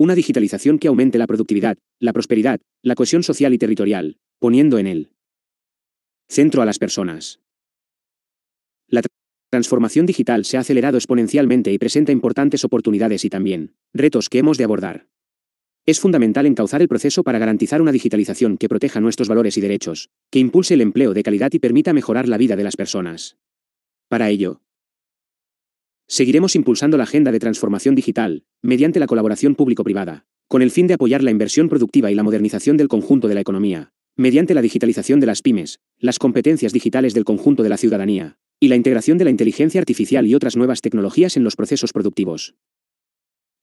Una digitalización que aumente la productividad, la prosperidad, la cohesión social y territorial, poniendo en él centro a las personas. La transformación digital se ha acelerado exponencialmente y presenta importantes oportunidades y también retos que hemos de abordar. Es fundamental encauzar el proceso para garantizar una digitalización que proteja nuestros valores y derechos, que impulse el empleo de calidad y permita mejorar la vida de las personas. Para ello, Seguiremos impulsando la agenda de transformación digital, mediante la colaboración público-privada, con el fin de apoyar la inversión productiva y la modernización del conjunto de la economía, mediante la digitalización de las pymes, las competencias digitales del conjunto de la ciudadanía, y la integración de la inteligencia artificial y otras nuevas tecnologías en los procesos productivos.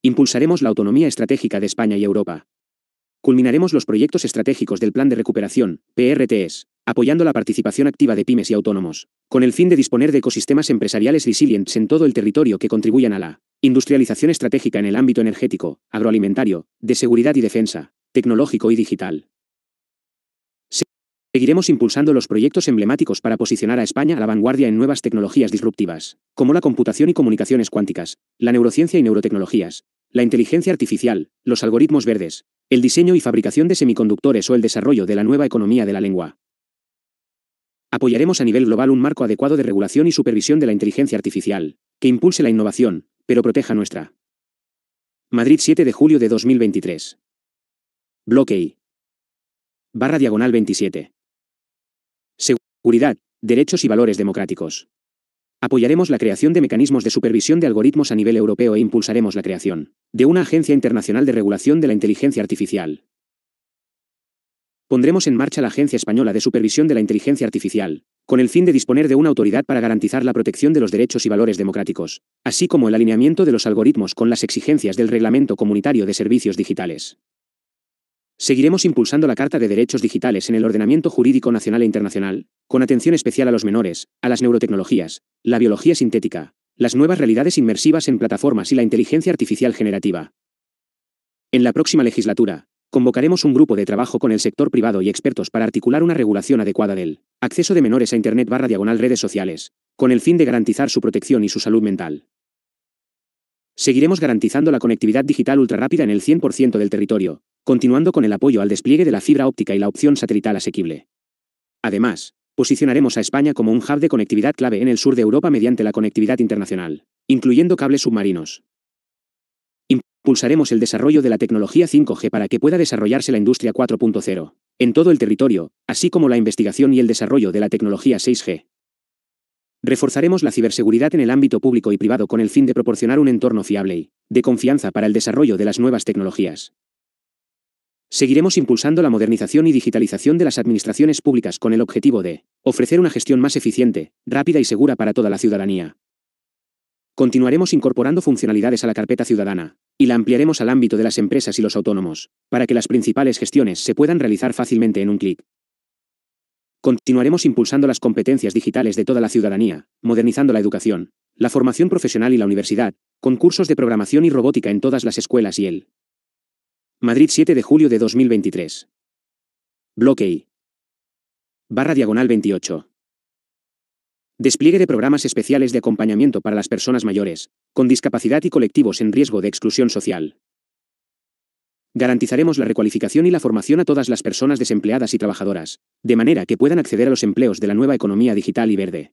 Impulsaremos la autonomía estratégica de España y Europa. Culminaremos los proyectos estratégicos del Plan de Recuperación, PRTS, apoyando la participación activa de pymes y autónomos, con el fin de disponer de ecosistemas empresariales resilientes en todo el territorio que contribuyan a la industrialización estratégica en el ámbito energético, agroalimentario, de seguridad y defensa, tecnológico y digital. Seguiremos impulsando los proyectos emblemáticos para posicionar a España a la vanguardia en nuevas tecnologías disruptivas, como la computación y comunicaciones cuánticas, la neurociencia y neurotecnologías, la inteligencia artificial, los algoritmos verdes, el diseño y fabricación de semiconductores o el desarrollo de la nueva economía de la lengua. Apoyaremos a nivel global un marco adecuado de regulación y supervisión de la inteligencia artificial, que impulse la innovación, pero proteja nuestra. Madrid 7 de julio de 2023. Bloque Barra diagonal 27. Seguridad, derechos y valores democráticos. Apoyaremos la creación de mecanismos de supervisión de algoritmos a nivel europeo e impulsaremos la creación de una agencia internacional de regulación de la inteligencia artificial, pondremos en marcha la Agencia Española de Supervisión de la Inteligencia Artificial, con el fin de disponer de una autoridad para garantizar la protección de los derechos y valores democráticos, así como el alineamiento de los algoritmos con las exigencias del Reglamento Comunitario de Servicios Digitales. Seguiremos impulsando la Carta de Derechos Digitales en el ordenamiento jurídico nacional e internacional, con atención especial a los menores, a las neurotecnologías, la biología sintética, las nuevas realidades inmersivas en plataformas y la inteligencia artificial generativa. En la próxima legislatura, Convocaremos un grupo de trabajo con el sector privado y expertos para articular una regulación adecuada del acceso de menores a Internet barra diagonal redes sociales, con el fin de garantizar su protección y su salud mental. Seguiremos garantizando la conectividad digital ultrarrápida en el 100% del territorio, continuando con el apoyo al despliegue de la fibra óptica y la opción satelital asequible. Además, posicionaremos a España como un hub de conectividad clave en el sur de Europa mediante la conectividad internacional, incluyendo cables submarinos. Pulsaremos el desarrollo de la tecnología 5G para que pueda desarrollarse la industria 4.0, en todo el territorio, así como la investigación y el desarrollo de la tecnología 6G. Reforzaremos la ciberseguridad en el ámbito público y privado con el fin de proporcionar un entorno fiable y, de confianza para el desarrollo de las nuevas tecnologías. Seguiremos impulsando la modernización y digitalización de las administraciones públicas con el objetivo de ofrecer una gestión más eficiente, rápida y segura para toda la ciudadanía. Continuaremos incorporando funcionalidades a la carpeta ciudadana, y la ampliaremos al ámbito de las empresas y los autónomos, para que las principales gestiones se puedan realizar fácilmente en un clic. Continuaremos impulsando las competencias digitales de toda la ciudadanía, modernizando la educación, la formación profesional y la universidad, con cursos de programación y robótica en todas las escuelas y el. Madrid 7 de julio de 2023. Bloque Barra diagonal 28. Despliegue de programas especiales de acompañamiento para las personas mayores, con discapacidad y colectivos en riesgo de exclusión social. Garantizaremos la recualificación y la formación a todas las personas desempleadas y trabajadoras, de manera que puedan acceder a los empleos de la nueva economía digital y verde.